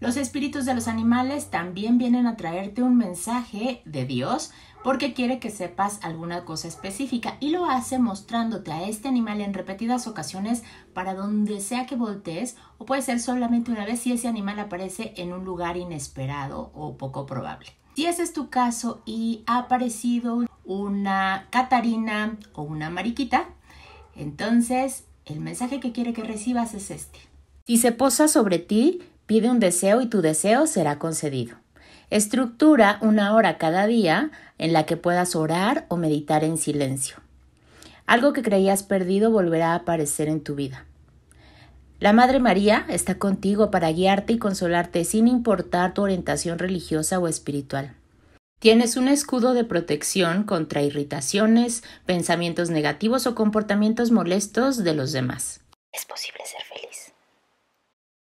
Los espíritus de los animales también vienen a traerte un mensaje de Dios porque quiere que sepas alguna cosa específica y lo hace mostrándote a este animal en repetidas ocasiones para donde sea que voltees o puede ser solamente una vez si ese animal aparece en un lugar inesperado o poco probable. Si ese es tu caso y ha aparecido una Catarina o una Mariquita, entonces el mensaje que quiere que recibas es este. Si se posa sobre ti, Pide un deseo y tu deseo será concedido. Estructura una hora cada día en la que puedas orar o meditar en silencio. Algo que creías perdido volverá a aparecer en tu vida. La Madre María está contigo para guiarte y consolarte sin importar tu orientación religiosa o espiritual. Tienes un escudo de protección contra irritaciones, pensamientos negativos o comportamientos molestos de los demás. Es posible ser